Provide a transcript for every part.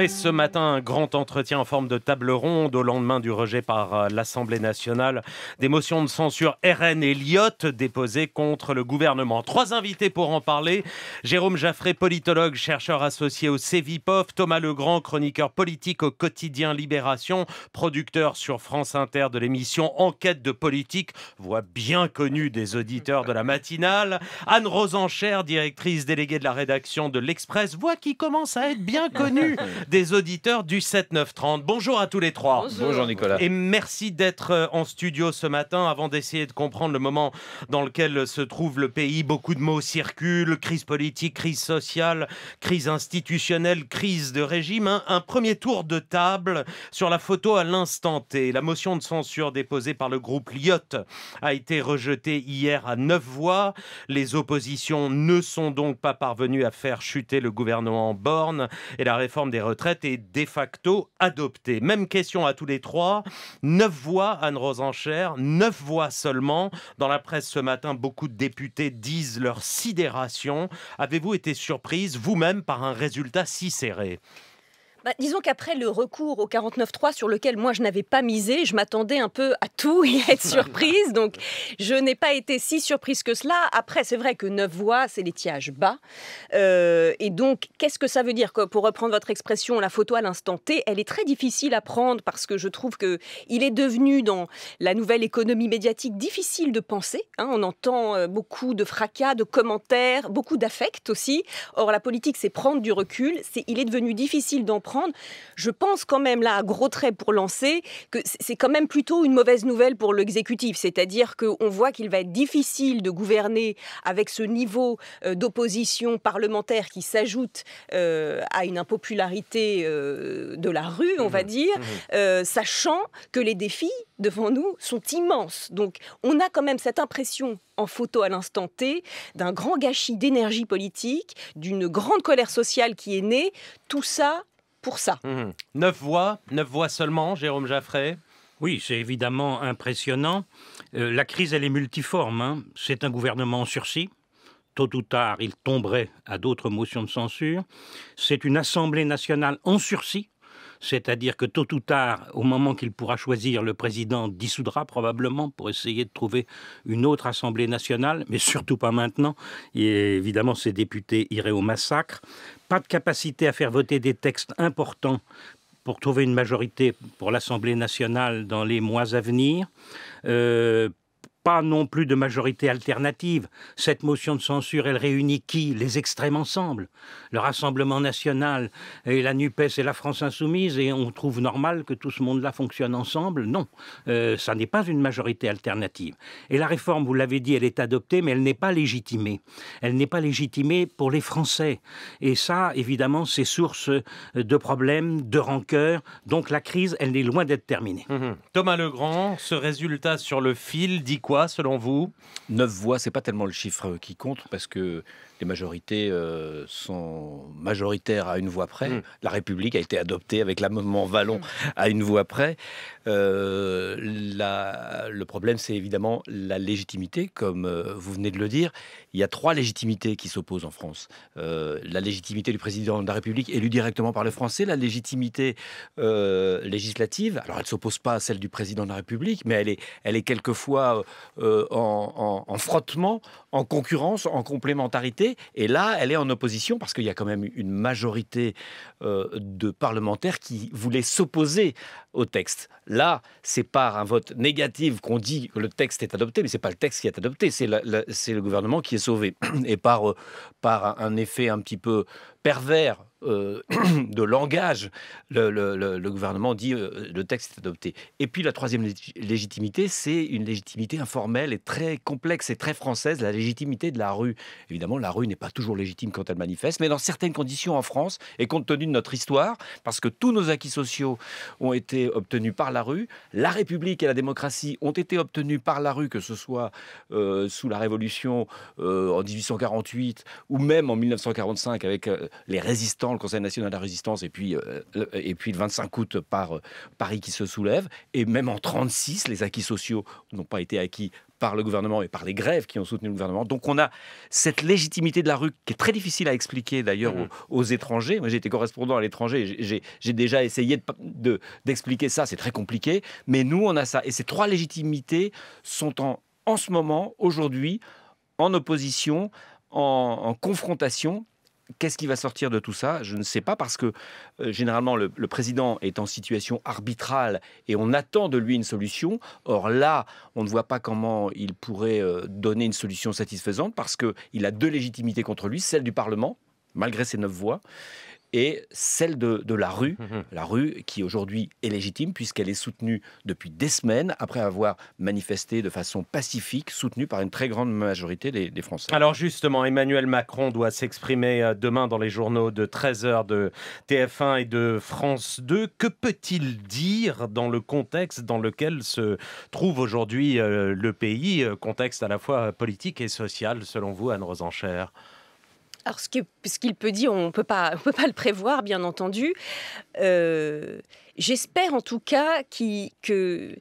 Et ce matin, un grand entretien en forme de table ronde au lendemain du rejet par euh, l'Assemblée nationale des motions de censure RN et Lyotte déposées contre le gouvernement. Trois invités pour en parler. Jérôme Jaffré, politologue, chercheur associé au CEVIPOF. Thomas Legrand, chroniqueur politique au quotidien Libération, producteur sur France Inter de l'émission Enquête de politique, voix bien connue des auditeurs de la matinale. Anne Rosencher, directrice déléguée de la rédaction de L'Express, voix qui commence à être bien connue des auditeurs du 7-9-30. Bonjour à tous les trois. Bonjour, Nicolas. Et merci d'être euh, en studio ce matin avant d'essayer de comprendre le moment dans lequel se trouve le pays. Beaucoup de mots circulent, crise politique, crise sociale, crise institutionnelle, crise de régime. Hein. Un, premier tour de table sur la photo à l'instant T. La motion de censure déposée par le groupe Lyotte a été rejetée hier à neuf voix. Les oppositions ne sont donc pas parvenues à faire chuter le gouvernement en borne et la réforme des retraite est de facto adoptée. Même question à tous les trois. Neuf voix, Anne Rosenchère, neuf voix seulement. Dans la presse ce matin, beaucoup de députés disent leur sidération. Avez-vous été surprise vous-même par un résultat si serré bah, disons qu'après le recours au 49.3 sur lequel moi je n'avais pas misé, je m'attendais un peu à tout et à être surprise. Donc je n'ai pas été si surprise que cela. Après, c'est vrai que neuf voix, c'est l'étiage bas. Euh, et donc, qu'est-ce que ça veut dire Pour reprendre votre expression, la photo à l'instant T, elle est très difficile à prendre parce que je trouve qu'il est devenu dans la nouvelle économie médiatique difficile de penser. Hein. on entend euh, beaucoup de fracas, de commentaires, beaucoup d'affects aussi. Or, la politique, c'est prendre du recul. C'est, il est devenu difficile d'en prendre je pense quand même, là, à gros traits pour lancer, que c'est quand même plutôt une mauvaise nouvelle pour l'exécutif. C'est-à-dire qu'on voit qu'il va être difficile de gouverner avec ce niveau euh, d'opposition parlementaire qui s'ajoute euh, à une impopularité euh, de la rue, on mmh. va dire, mmh. sachant que les défis devant nous sont immenses. Donc on a quand même cette impression en photo à l'instant T d'un grand gâchis d'énergie politique, d'une grande colère sociale qui est née. Tout ça pour ça. Mhm. Neuf voix, neuf voix seulement, Jérôme Jaffray. Oui, c'est évidemment impressionnant. Euh, la crise, elle est multiforme. Hein. C'est un gouvernement en sursis. Tôt ou tard, il tomberait à d'autres motions de censure. C'est une Assemblée nationale en sursis c'est-à-dire que tôt ou tard, au moment qu'il pourra choisir, le président dissoudra probablement pour essayer de trouver une autre Assemblée nationale, mais surtout pas maintenant. Et évidemment, ses députés iraient au massacre. Pas de capacité à faire voter des textes importants pour trouver une majorité pour l'Assemblée nationale dans les mois à venir. Euh, pas non plus de majorité alternative. Cette motion de censure, elle réunit qui Les extrêmes ensemble. Le Rassemblement national et la NUPES et la France insoumise, et on trouve normal que tout ce monde-là fonctionne ensemble Non, euh, ça n'est pas une majorité alternative. Et la réforme, vous l'avez dit, elle est adoptée, mais elle n'est pas légitimée. Elle n'est pas légitimée pour les Français. Et ça, évidemment, c'est source de problèmes, de rancœur. Donc la crise, elle n'est loin d'être terminée. Mmh Thomas Legrand, ce résultat sur le fil dit quoi selon vous Neuf voix, c'est pas tellement le chiffre qui compte, parce que les majorités euh, sont majoritaires à une voix près. Hmm. La République a été adoptée avec l'amendement Vallon hmm. à une voix près. Euh, le problème, c'est évidemment la légitimité, comme euh, vous venez de le dire. Il y a trois légitimités qui s'opposent en France. la légitimité du président de la République élu directement par les Français, la légitimité législative. Alors, elle ne s'oppose pas à celle du président de la République, mais elle est, elle est quelquefois en frottement en concurrence, en complémentarité. Et là, elle est en opposition parce qu'il y a quand même une majorité euh, de parlementaires qui voulaient s'opposer au texte. Là, c'est par un vote négatif qu'on dit que le texte est adopté, mais c'est pas le texte qui est adopté, c'est le gouvernement qui est sauvé. Et par, euh, par un effet un petit peu pervers euh, de langage, le, gouvernement dit euh, le texte est adopté. Et puis la troisième légitimité, c'est une légitimité informelle et très complexe et très française, la légitimité de la rue. Évidemment, la rue n'est pas toujours légitime quand elle manifeste, mais dans certaines conditions en France, et compte tenu de notre histoire, parce que tous nos acquis sociaux ont été obtenus par la rue, la République et la démocratie ont été obtenus par la rue, que ce soit euh, sous la Révolution en 1848 ou même en 1945 avec les résistants le Conseil national de la résistance et puis, euh, et puis le 25 août par euh, Paris qui se soulève. Et même en 36, les acquis sociaux n'ont pas été acquis par le gouvernement et par les grèves qui ont soutenu le gouvernement. Donc on a cette légitimité de la rue qui est très difficile à expliquer d'ailleurs mmh. aux, étrangers. Moi j'ai été correspondant à l'étranger, j'ai déjà essayé d'expliquer de, d'expliquer ça, c'est très compliqué. Mais nous on a ça. Et ces trois légitimités sont en, en ce moment, aujourd'hui, en opposition, en, en confrontation Qu'est-ce qui va sortir de tout ça Je ne sais pas parce que euh, généralement le, président est en situation arbitrale et on attend de lui une solution. Or là, on ne voit pas comment il pourrait euh, donner une solution satisfaisante parce qu'il a deux légitimités contre lui, celle du Parlement, malgré ses neuf voix, et celle de, la rue, mhm. la rue qui aujourd'hui est légitime puisqu'elle est soutenue depuis des semaines après avoir manifesté de façon pacifique, soutenue par une très grande majorité des, Français. Alors justement, Emmanuel Macron doit s'exprimer euh, demain dans les journaux de 13h de TF1 et de France 2. Que peut-il dire dans le contexte dans lequel se trouve aujourd'hui euh, le pays, euh, contexte à la fois politique et social selon vous, Anne Rosenchère alors, ce qu'il peut dire, on ne peut pas le prévoir, bien entendu. Euh, j'espère en tout cas qu'il que,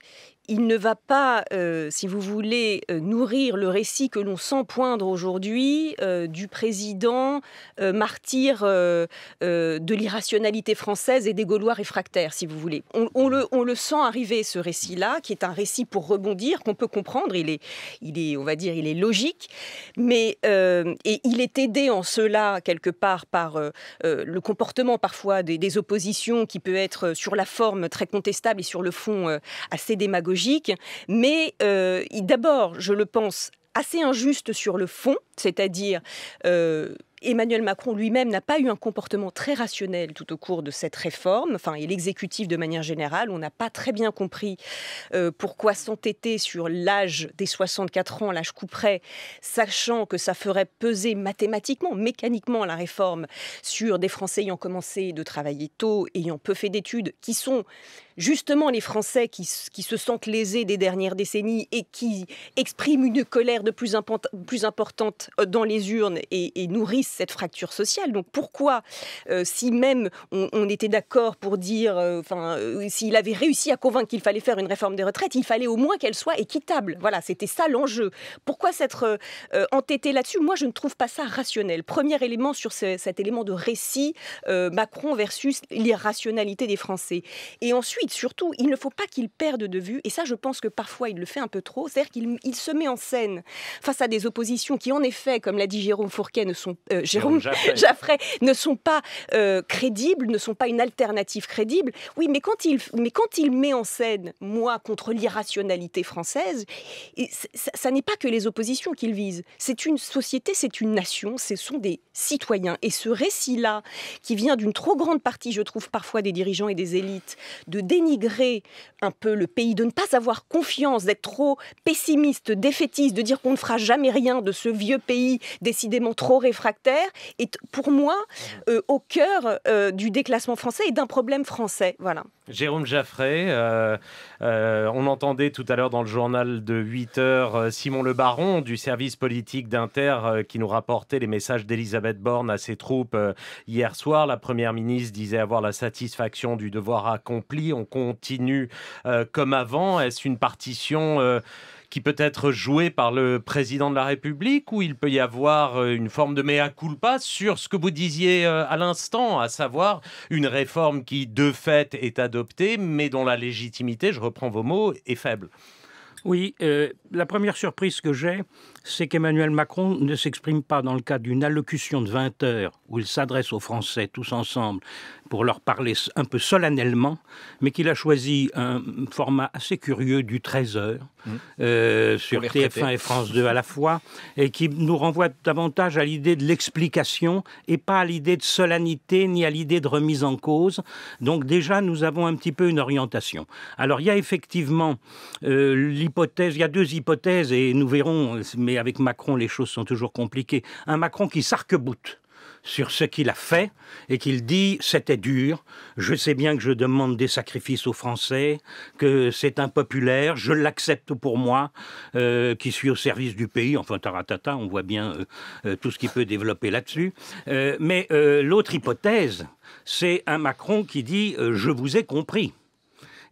il ne va pas, euh, si vous voulez, euh, nourrir le récit que l'on sent poindre aujourd'hui euh, du président martyr de l'irrationalité française et des Gaulois réfractaires, si vous voulez. On, le, sent arriver, ce récit-là, qui est un récit pour rebondir, qu'on peut comprendre, il est, il est, on va dire, il est logique, mais et il est aidé en cela, quelque part, par le comportement parfois des, des oppositions qui peut être sur la forme très contestable et sur le fond assez démagogique mais euh, d'abord, je le pense, assez injuste sur le fond, c'est-à-dire... Euh, Emmanuel Macron lui-même n'a pas eu un comportement très rationnel tout au cours de cette réforme, enfin, et l'exécutif de manière générale, on n'a pas très bien compris euh, pourquoi s'entêter sur l'âge des 64 ans, l'âge couperet, sachant que ça ferait peser mathématiquement, mécaniquement la réforme sur des Français ayant commencé de travailler tôt, ayant peu fait d'études, qui sont justement les Français qui, se sentent lésés des dernières décennies et qui expriment une colère de plus, plus importante euh, dans les urnes et, nourrissent cette fracture sociale. Donc pourquoi, euh, si même on, était d'accord pour dire, euh, enfin, s'il avait réussi à convaincre qu'il fallait faire une réforme des retraites, il fallait au moins qu'elle soit équitable. Voilà, c'était ça l'enjeu. Pourquoi s'être entêté là-dessus Moi, je ne trouve pas ça rationnel. Premier élément sur cet élément de récit Macron versus l'irrationalité des Français. Et ensuite, surtout, il ne faut pas qu'il perde de vue, et ça je pense que parfois il le fait un peu trop, c'est-à-dire qu'il se met en scène face à des oppositions qui en effet, comme l'a dit Jérôme Fourquet, ne sont, euh, Jérôme, ne sont pas euh, crédibles, ne sont pas une alternative crédible. Oui, mais quand il, mais quand il met en scène moi contre l'irrationalité française, ça, ça n'est pas que les oppositions qu'il vise, c'est une société, c'est une nation, ce sont des citoyens. Et ce récit-là, qui vient d'une trop grande partie, je trouve, parfois des dirigeants et des élites, de dénigrer un peu le pays, de ne pas avoir confiance, d'être trop pessimiste, défaitiste, de dire qu'on ne fera jamais rien de ce vieux pays décidément trop réfractaire, est pour moi euh, au cœur euh, du déclassement français et d'un problème français. Voilà. Jérôme Jaffray, euh, euh, on entendait tout à l'heure dans le journal de 8 heures euh, Simon Le Baron du service politique d'Inter qui nous rapportait les messages d'Elisabeth Borne à ses troupes hier soir. La première ministre disait avoir la satisfaction du devoir accompli. On continue comme avant. Est-ce une partition qui peut être joué par le président de la République ou il peut y avoir euh, une forme de mea culpa sur ce que vous disiez euh, à l'instant, à savoir une réforme qui de fait est adoptée mais dont la légitimité, je reprends vos mots, est faible oui, euh, la première surprise que j'ai, c'est qu'Emmanuel Macron ne s'exprime pas dans le cadre d'une allocution de 20 heures où il s'adresse aux Français tous ensemble pour leur parler un peu solennellement, mais qu'il a choisi un format assez curieux du 13h mmh. euh, sur TF1 et France 2 à la fois, et qui nous renvoie davantage à l'idée de l'explication et pas à l'idée de solennité ni à l'idée de remise en cause. Donc déjà, nous avons un petit peu une orientation. Alors il y a effectivement euh, l'hypothèse, il y a deux hypothèses, et nous verrons, mais avec Macron, les choses sont toujours compliquées. Un Macron qui s'arc-boute sur ce qu'il a fait et qu'il dit c'était dur, je sais bien que je demande des sacrifices aux Français, que c'est impopulaire, je l'accepte pour moi, euh, qui suis au service du pays, enfin taratata, on voit bien euh, euh, tout ce qui peut développer là-dessus. mais l'autre hypothèse, c'est un Macron qui dit je vous ai compris ».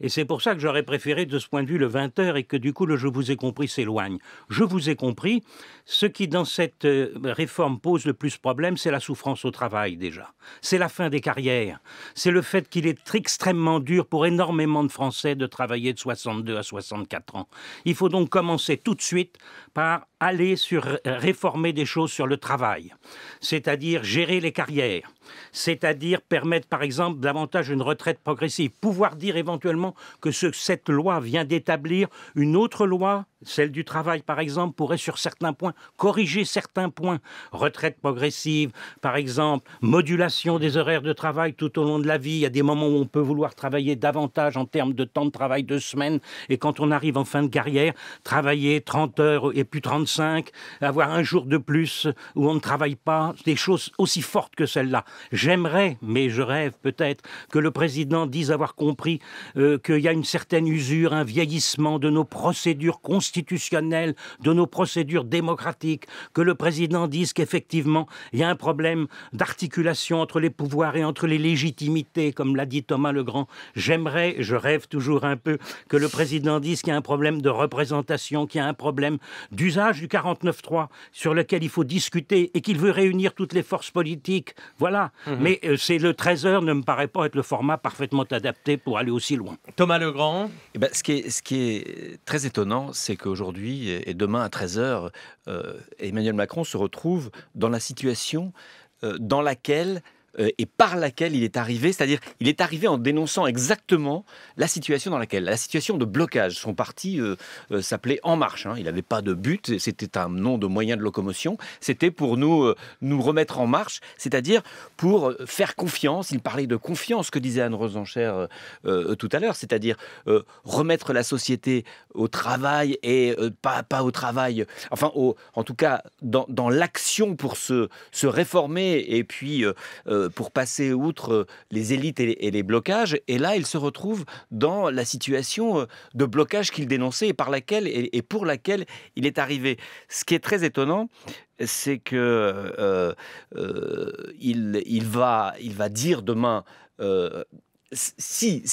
Et c'est pour ça que j'aurais préféré, de ce point de vue, le 20h et que du coup, le je vous ai compris s'éloigne. Je vous ai compris, ce qui, dans cette euh, réforme, pose le plus problème, c'est la souffrance au travail déjà. C'est la fin des carrières. C'est le fait qu'il est extrêmement dur pour énormément de Français de travailler de 62 à 64 ans. Il faut donc commencer tout de suite par aller sur euh, réformer des choses sur le travail, c'est-à-dire gérer les carrières, c'est-à-dire permettre par exemple davantage une retraite progressive, pouvoir dire éventuellement que cette loi vient d'établir une autre loi celle du travail, par exemple, pourrait sur certains points corriger certains points. Retraite progressive, par exemple, modulation des horaires de travail tout au long de la vie. Il y a des moments où on peut vouloir travailler davantage en termes de temps de travail de semaine. Et quand on arrive en fin de carrière, travailler 30 heures et plus 35, avoir un jour de plus où on ne travaille pas, des choses aussi fortes que celles-là. J'aimerais, mais je rêve peut-être, que le président dise avoir compris euh, qu'il y a une certaine usure, un vieillissement de nos procédures de nos procédures démocratiques, que le président dise qu'effectivement, il y a un problème d'articulation entre les pouvoirs et entre les légitimités, comme l'a dit Thomas Legrand. J'aimerais, je rêve toujours un peu, que le président dise qu'il y a un problème de représentation, qu'il y a un problème d'usage du 49-3, sur lequel il faut discuter et qu'il veut réunir toutes les forces politiques. Voilà. Mhm. Mais euh, c'est le 13h ne me paraît pas être le format parfaitement adapté pour aller aussi loin. Thomas Legrand eh ben, ce, qui est, ce qui est très étonnant, c'est Aujourd'hui et demain à 13h, euh, Emmanuel Macron se retrouve dans la situation euh, dans laquelle euh, et par laquelle il est arrivé, c'est-à-dire il est arrivé en dénonçant exactement la situation dans laquelle, la situation de blocage. Son parti euh, euh, s'appelait En Marche, hein. il n'avait pas de but, c'était un nom de moyen de locomotion, c'était pour nous, nous remettre en marche, c'est-à-dire pour faire confiance, il parlait de confiance que disait Anne-Rose tout à l'heure, c'est-à-dire remettre la société au travail et pas, pas au travail, enfin en tout cas dans, dans l'action pour se, se réformer et puis pour passer outre euh, les élites et les, blocages. Et là, il se retrouve dans la situation euh, de blocage qu'il dénonçait et, par laquelle, et pour laquelle il est arrivé. Ce qui est très étonnant, c'est que euh, il, va, il va dire demain si,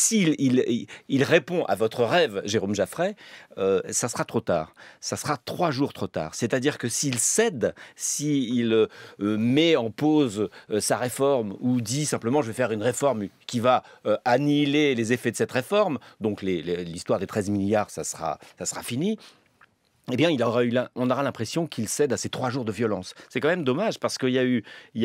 il, répond à votre rêve, Jérôme Jaffray, euh, ça sera trop tard. Ça sera trois jours trop tard. C'est-à-dire que s'il cède, s'il euh, met en pause euh, sa réforme ou dit simplement je vais faire une réforme qui va annihiler les effets de cette réforme, donc l'histoire des 13 milliards, ça sera fini, eh bien, on aura l'impression qu'il cède à ces trois jours de violence. C'est quand même dommage parce qu'il y, a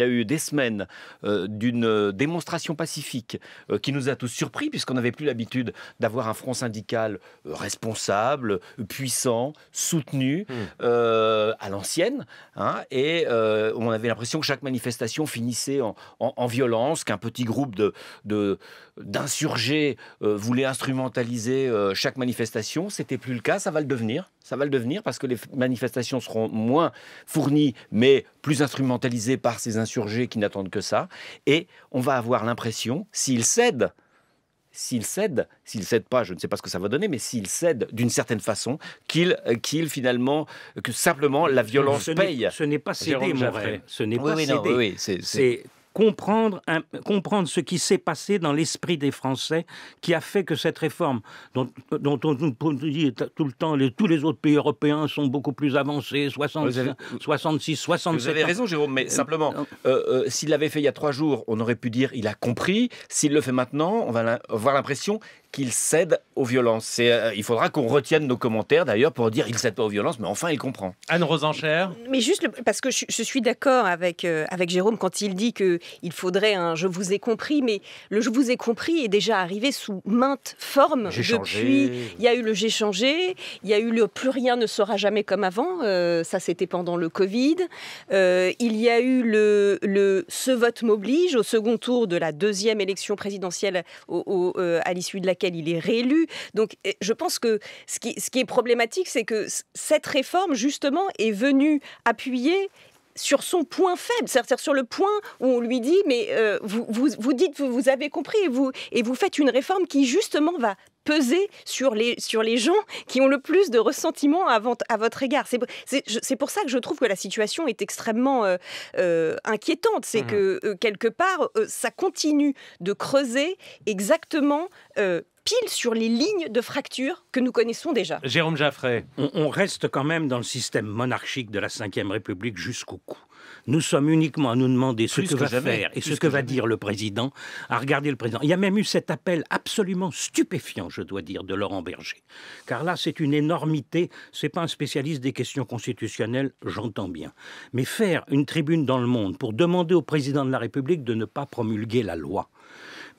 eu, des semaines euh, d'une euh, démonstration pacifique euh, qui nous a tous surpris puisqu'on n'avait plus l'habitude d'avoir un front syndical responsable, puissant, soutenu, mmh. à l'ancienne. Hein, et on avait l'impression que chaque manifestation finissait en, violence, qu'un petit groupe d'insurgés voulait instrumentaliser chaque manifestation. C'était plus le cas, ça va le devenir. Ça va le devenir parce que les manifestations seront moins fournies, mais plus instrumentalisées par ces insurgés qui n'attendent que ça. Et on va avoir l'impression, s'ils cèdent, s'ils cèdent, s'ils cèdent pas, je ne sais pas ce que ça va donner, mais s'ils cèdent d'une certaine façon, qu'ils euh, finalement, que simplement la violence paye. Ce n'est pas céder, mon frère. Ce n'est pas oui, Oui, c'est comprendre, comprendre ce qui s'est passé dans l'esprit des Français qui a fait que cette réforme, dont, on nous dit tout le temps, les, tous les autres pays européens sont beaucoup plus avancés, 60, 66, 67. Vous avez raison, Jérôme, mais simplement, euh, euh, euh, s'il l'avait fait il y a trois jours, on aurait pu dire il a compris. S'il le fait maintenant, on va avoir l'impression qu'il cède aux violences. Euh, il faudra qu'on retienne nos commentaires d'ailleurs pour dire qu'il ne cède pas aux violences, mais enfin il comprend. Anne Rosenchère Mais juste parce que je, suis d'accord avec, euh, avec Jérôme quand il dit qu'il faudrait un je vous ai compris, mais le je vous ai compris est déjà arrivé sous maintes formes depuis. Il y a eu le j'ai changé, il y a eu le plus rien ne sera jamais comme avant, euh, ça c'était pendant le Covid. il y a eu le, le ce vote m'oblige au second tour de la deuxième élection présidentielle au, à l'issue de la il est réélu. Donc je pense que ce qui, ce qui est problématique, c'est que cette réforme, justement, est venue appuyer sur son point faible, c'est-à-dire sur le point où on lui dit mais euh, vous, vous, vous, dites vous, avez compris et vous, et vous faites une réforme qui justement va peser sur les, sur les gens qui ont le plus de ressentiment à, à votre égard. C'est pour ça que je trouve que la situation est extrêmement euh, euh, inquiétante. C'est mmh que, quelque part, ça continue de creuser exactement pile sur les lignes de fracture que nous connaissons déjà. Jérôme Jaffray. On, reste quand même dans le système monarchique de la Ve République jusqu'au cou. Nous sommes uniquement à nous demander ce que, va faire et ce que, va dire le président, à regarder le président. Il y a même eu cet appel absolument stupéfiant, je dois dire, de Laurent Berger. Car là, c'est une énormité. C'est pas un spécialiste des questions constitutionnelles, j'entends bien. Mais faire une tribune dans le monde pour demander au président de la République de ne pas promulguer la loi.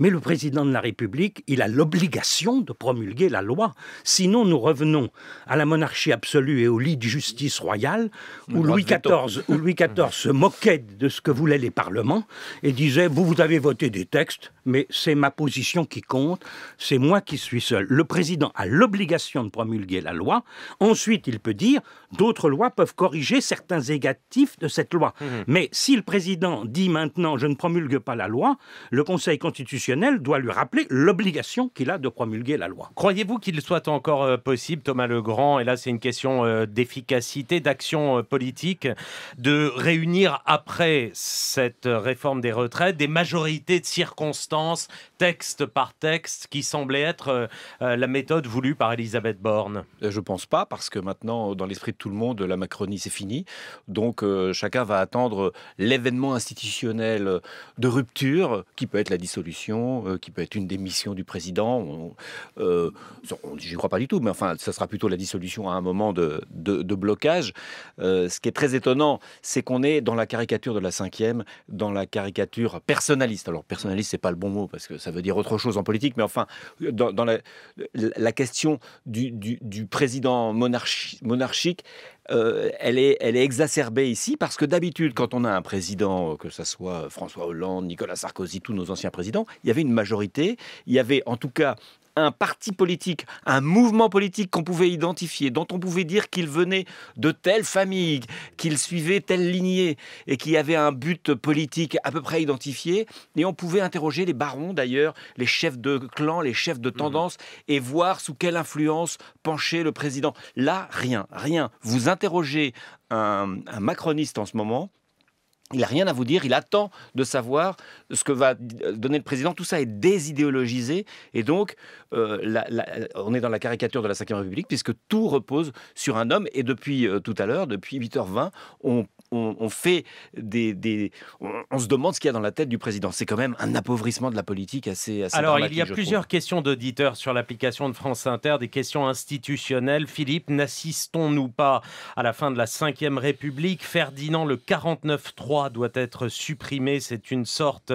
Mais le président de la République, il a l'obligation de promulguer la loi. Sinon, nous revenons à la monarchie absolue et au lit de justice royale, où Louis, XIV, Louis XIV se moquait de ce que voulaient les parlements et disait, vous, vous avez voté des textes, mais c'est ma position qui compte, c'est moi qui suis seul. Le président a l'obligation de promulguer la loi. Ensuite, il peut dire, d'autres lois peuvent corriger certains négatifs de cette loi. Mmh. Mais si le président dit maintenant, je ne promulgue pas la loi, le Conseil constitutionnel doit lui rappeler l'obligation qu'il a de promulguer la loi. Croyez-vous qu'il soit encore euh, possible, Thomas Legrand, et là c'est une question euh, d'efficacité, d'action euh, politique, de réunir après cette réforme des retraites des majorités de circonstances, texte par texte, qui semblait être la méthode voulue par Elisabeth Borne Je pense pas, parce que maintenant, dans l'esprit de tout le monde, la Macronie c'est fini. Donc chacun va attendre l'événement institutionnel de rupture, qui peut être la dissolution euh, qui peut être une démission du président. On, euh, J'y crois pas du tout, mais enfin, ça sera plutôt la dissolution à un moment de, blocage. Euh, ce qui est très étonnant, c'est qu'on est dans la caricature de la cinquième, dans la caricature personnaliste. Alors, personnaliste, c'est pas le bon mot parce que ça veut dire autre chose en politique, mais enfin, dans, la, question du, président monarchique, euh, elle, elle est exacerbée ici parce que d'habitude, quand on a un président, euh, que ce soit François Hollande, Nicolas Sarkozy, tous nos anciens présidents, il y avait une majorité, il y avait en tout cas un parti politique, un mouvement politique qu'on pouvait identifier, dont on pouvait dire qu'il venait de telle famille, qu'il suivait telle lignée et qui avait un but politique à peu près identifié. Et on pouvait interroger les barons d'ailleurs, les chefs de clan, les chefs de mhm. tendance et voir sous quelle influence penchait le président. Là, rien, rien. Vous interrogez un macroniste en ce moment, il n'a rien à vous dire, il attend de savoir ce que va euh, donner le président. Tout ça est désidéologisé. Et donc, euh, euh, on est dans la caricature de la Ve République, puisque tout repose sur un homme. Et depuis tout à l'heure, depuis 8h20, on, on, fait des, on, se demande ce qu'il y a dans la tête du président. C'est quand même un appauvrissement de la politique assez. assez Alors il y a plusieurs questions d'auditeurs sur l'application de France Inter, des questions institutionnelles. Philippe, n'assistons-nous pas à la fin de la Ve République Ferdinand le 49-3 doit être supprimé. C'est une sorte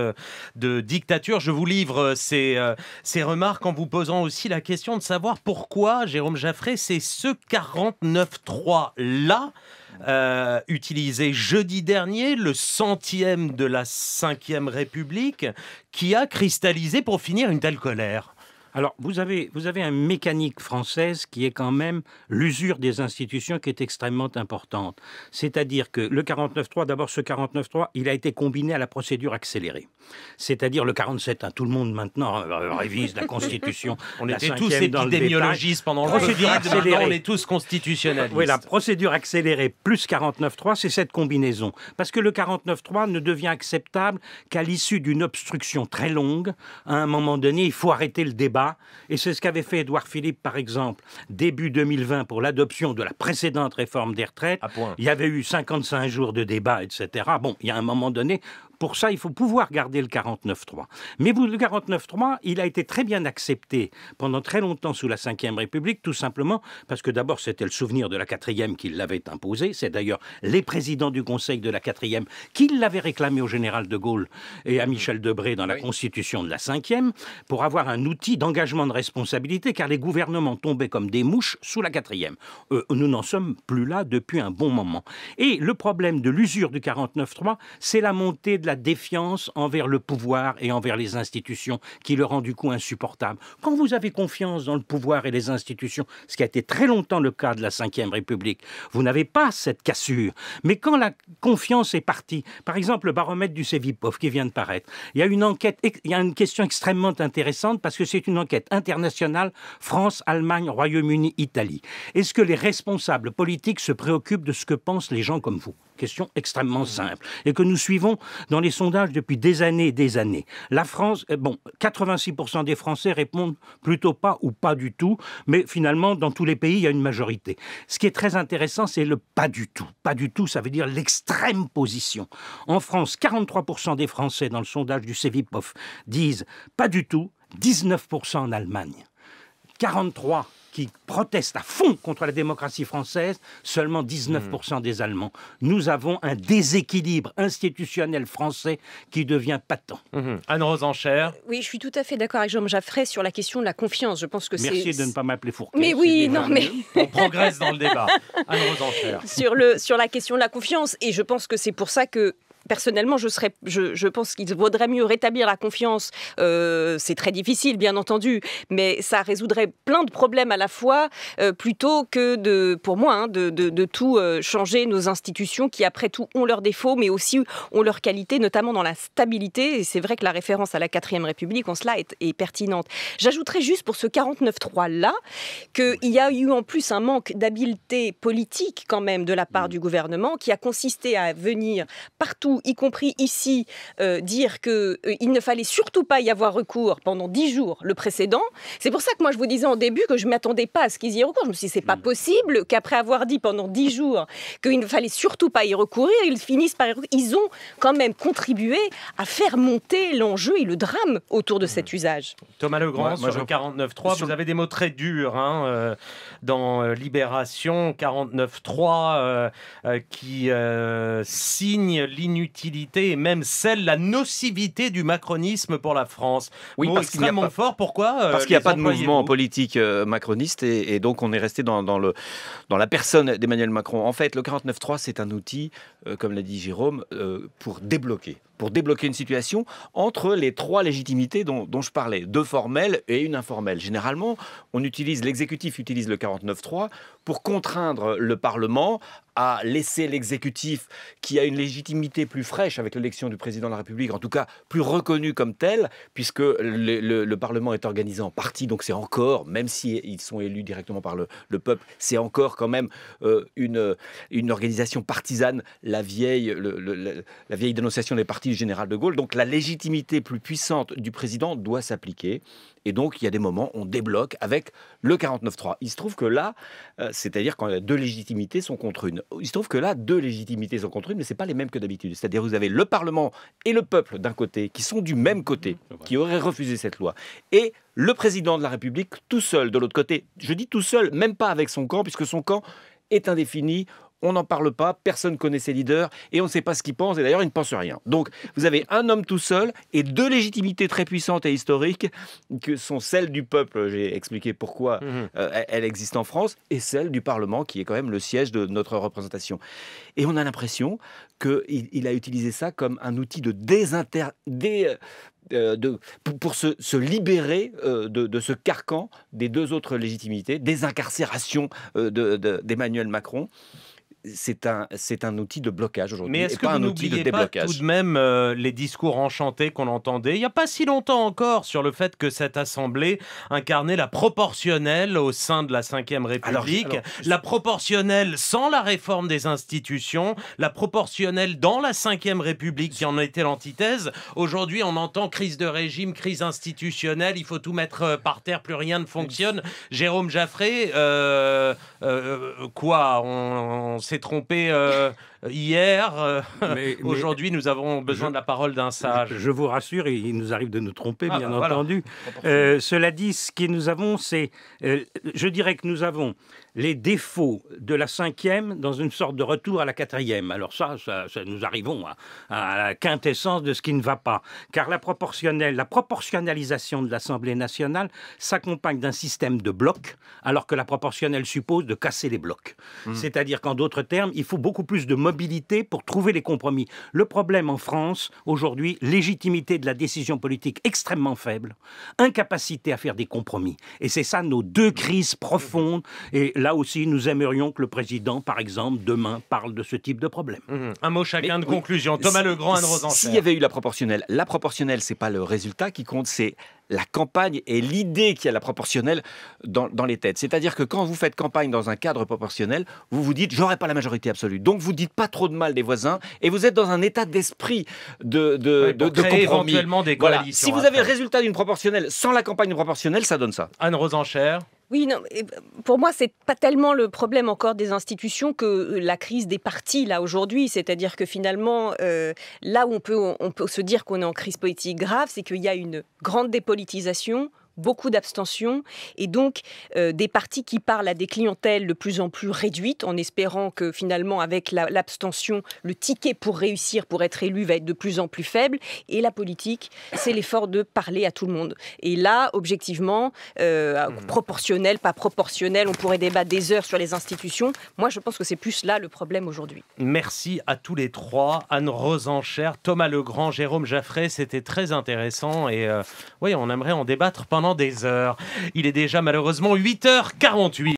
de dictature. Je vous livre ces, euh, ces remarques en vous posant aussi la question de savoir pourquoi Jérôme Jaffré, c'est ce 49-3 là euh, utilisé jeudi dernier, le centième de la cinquième République, qui a cristallisé pour finir une telle colère alors, vous avez, vous avez une mécanique française qui est quand même l'usure des institutions qui est extrêmement importante. C'est-à-dire que le 49.3, d'abord ce 49.3, il a été combiné à la procédure accélérée. C'est-à-dire le 47, hein, tout le monde maintenant euh, euh, révise la Constitution. on était tous épidémiologistes pendant le procédure accélérée. on est tous constitutionnalistes. Oui, la procédure accélérée plus 49.3, c'est cette combinaison. Parce que le 49.3 ne devient acceptable qu'à l'issue d'une obstruction très longue. À un moment donné, il faut arrêter le débat et c'est ce qu'avait fait Édouard Philippe, par exemple, début 2020 pour l'adoption de la précédente réforme des retraites. Il y avait eu 55 jours de débat, etc. Bon, il y a un moment donné pour ça, il faut pouvoir garder le 49-3. Mais le 49-3, il a été très bien accepté pendant très longtemps sous la Ve République, tout simplement parce que d'abord, c'était le souvenir de la Quatrième qui l'avait imposé. C'est d'ailleurs les présidents du Conseil de la Quatrième qui l'avaient réclamé au général de Gaulle et à Michel Debré dans la Constitution de la 5 5e pour avoir un outil d'engagement de responsabilité, car les gouvernements tombaient comme des mouches sous la Quatrième. Euh, nous n'en sommes plus là depuis un bon moment. Et le problème de l'usure du 49-3, c'est la montée de la défiance envers le pouvoir et envers les institutions, qui le rend du coup insupportable. Quand vous avez confiance dans le pouvoir et les institutions, ce qui a été très longtemps le cas de la Ve République, vous n'avez pas cette cassure. Mais quand la confiance est partie, par exemple le baromètre du Sevipov qui vient de paraître, il y a une enquête, il y a une question extrêmement intéressante parce que c'est une enquête internationale France, Allemagne, Royaume-Uni, Italie. Est-ce que les responsables politiques se préoccupent de ce que pensent les gens comme vous question extrêmement simple, et que nous suivons dans les sondages depuis des années et des années. La France, euh, bon, 86% des Français répondent plutôt pas ou pas du tout, mais finalement, dans tous les pays, il y a une majorité. Ce qui est très intéressant, c'est le pas du tout. Pas du tout, ça veut dire l'extrême position. En France, 43% des Français, dans le sondage du Cevipof, disent pas du tout, 19% en Allemagne. 43 qui protestent à fond contre la démocratie française, seulement 19% des Allemands. Nous avons un déséquilibre institutionnel français qui devient patent. Mmh. Anne enchères euh, Oui, je suis tout à fait d'accord avec Jean-Michel Jaffray sur la question de la confiance. Je pense que Merci de ne pas m'appeler Fourquet. Mais oui, non, mais. On progresse dans le débat. Anne Rosenchère. Sur, le, sur la question de la confiance. Et je pense que c'est pour ça que personnellement, je, serais, je, pense qu'il vaudrait mieux rétablir la confiance. Euh, c'est très difficile, bien entendu, mais ça résoudrait plein de problèmes à la fois, euh, plutôt que de, pour moi, hein, de, tout euh, changer nos institutions qui, après tout, ont leurs défauts, mais aussi ont leurs qualités, notamment dans la stabilité. Et c'est vrai que la référence à la 4 République, en cela, est, pertinente. J'ajouterais juste pour ce 49,3 3 là qu'il y a eu en plus un manque d'habileté politique, quand même, de la part mmh. du gouvernement, qui a consisté à venir partout y compris ici, euh, dire qu'il euh, il ne fallait surtout pas y avoir recours pendant dix jours le précédent. C'est pour ça que moi je vous disais en début que je ne m'attendais pas à ce qu'ils y aient Je me suis dit, c'est pas mm. possible qu'après avoir dit pendant dix jours qu'il ne fallait surtout pas y recourir, ils finissent par Ils ont quand même contribué à faire monter l'enjeu et le drame autour de cet usage. Thomas Legrand, sur le 49.3, vous avez des mots très durs hein, euh, dans Libération, 49.3, qui signe l'inutilité l'inutilité et même celle, la nocivité du macronisme pour la France. Oui, parce extrêmement fort. Pourquoi euh, Parce qu'il n'y a pas de mouvement politique euh, macroniste et, donc on est resté dans, le, dans la personne d'Emmanuel Macron. En fait, le 49.3, c'est un outil, euh, comme l'a dit Jérôme, pour débloquer pour débloquer une situation entre les trois légitimités dont, je parlais, deux formelles et une informelle. Généralement, on utilise l'exécutif utilise le 49.3 pour contraindre le Parlement à laisser l'exécutif, qui a une légitimité plus fraîche avec l'élection du président de la République, en tout cas plus reconnue comme telle, puisque le, Parlement est organisé en partie, donc c'est encore, même s'ils ils sont élus directement par le, peuple, c'est encore quand même euh, une, une organisation partisane, la vieille, la vieille dénonciation des partis général de Gaulle. Donc la légitimité plus puissante du président doit s'appliquer. Et donc il y a des moments, où on débloque avec le 49-3. Il se trouve que là, euh, c'est-à-dire quand deux légitimités sont contre une. Il se trouve que là, deux légitimités sont contre une, mais ce pas les mêmes que d'habitude. C'est-à-dire vous avez le Parlement et le peuple d'un côté, qui sont du même côté, mmh, qui auraient refusé cette loi. Et le président de la République tout seul de l'autre côté. Je dis tout seul, même pas avec son camp, puisque son camp est indéfini on n'en parle pas, personne ne connaît ses leaders et on ne sait pas ce qu'ils pensent et d'ailleurs ils ne pensent rien. Donc vous avez un homme tout seul et deux légitimités très puissantes et historiques que sont celles du peuple, j'ai expliqué pourquoi mhm. euh, elle existe en France, et celle du Parlement qui est quand même le siège de notre représentation. Et on a l'impression qu'il il a utilisé ça comme un outil de euh, pour, se, libérer euh, de, ce carcan des deux autres légitimités, des désincarcération d'Emmanuel Macron c'est un, c'est un outil de blocage aujourd'hui. Mais est-ce que pas un outil de déblocage. Pas tout de même euh, les discours enchantés qu'on entendait il n'y a pas si longtemps encore sur le fait que cette assemblée incarnait la proportionnelle au sein de la Ve République, la proportionnelle sans la réforme des institutions, la proportionnelle dans la Ve République qui en était l'antithèse. Aujourd'hui, on entend crise de régime, crise institutionnelle, il faut tout mettre euh, par terre, plus rien ne fonctionne. Jérôme Jaffré, euh, quoi on, on s'est trompé euh, euh, hier. Euh, mais, Aujourd'hui, nous avons besoin de la parole d'un sage. Je vous rassure, il nous arrive de nous tromper, ah, bien entendu. Euh, cela dit, ce que nous avons, c'est, je dirais que nous avons les défauts de la cinquième dans une sorte de retour à la quatrième. Alors ça, ça, nous arrivons à, la quintessence de ce qui ne va pas. Car la proportionnelle, la proportionnalisation de l'Assemblée nationale s'accompagne d'un système de blocs, alors que la proportionnelle suppose de casser les blocs. Hmm. C'est-à-dire qu'en d'autres termes, il faut beaucoup plus de mobilité pour trouver les compromis. Le problème en France, aujourd'hui, légitimité de la décision politique extrêmement faible, incapacité à faire des compromis. Et c'est ça nos deux crises profondes. Et là aussi, nous aimerions que le président, par exemple, demain, parle de ce type de problème. Mmh Un mot chacun de conclusion. Thomas Legrand, Anne Rosenthal. S'il y avait eu la proportionnelle, la proportionnelle, c'est pas le résultat qui compte, c'est la campagne est l'idée qu'il y a la proportionnelle dans, les têtes. C'est-à-dire que quand vous faites campagne dans un cadre proportionnel, vous vous dites j'aurai pas la majorité absolue. Donc vous dites pas trop de mal des voisins et vous êtes dans un état d'esprit de, de, de, éventuellement des coalitions. Si vous avez le résultat d'une proportionnelle sans la campagne proportionnelle, ça donne ça. Anne Rosenchère. Oui, non, euh, pour moi, c'est pas tellement le problème encore des institutions que euh, la crise des partis, là, aujourd'hui. C'est-à-dire que finalement, euh, là où on peut, on peut se dire qu'on est en crise politique grave, c'est qu'il y a une grande dépolitisation beaucoup d'abstention et donc euh, des partis qui parlent à des clientèles de plus en plus réduites en espérant que finalement avec l'abstention, le ticket pour réussir, pour être élu va être de plus en plus faible. Et la politique, c'est l'effort de parler à tout le monde. Et là, objectivement, euh, mmh. proportionnel, pas proportionnel, on pourrait débattre des heures sur les institutions. Moi, je pense que c'est plus là le problème aujourd'hui. Merci à tous les trois, Anne Rosencher, Thomas Legrand, Jérôme Jaffray, c'était très intéressant et euh, oui, on aimerait en débattre pendant des heures. Il est déjà malheureusement 8h48.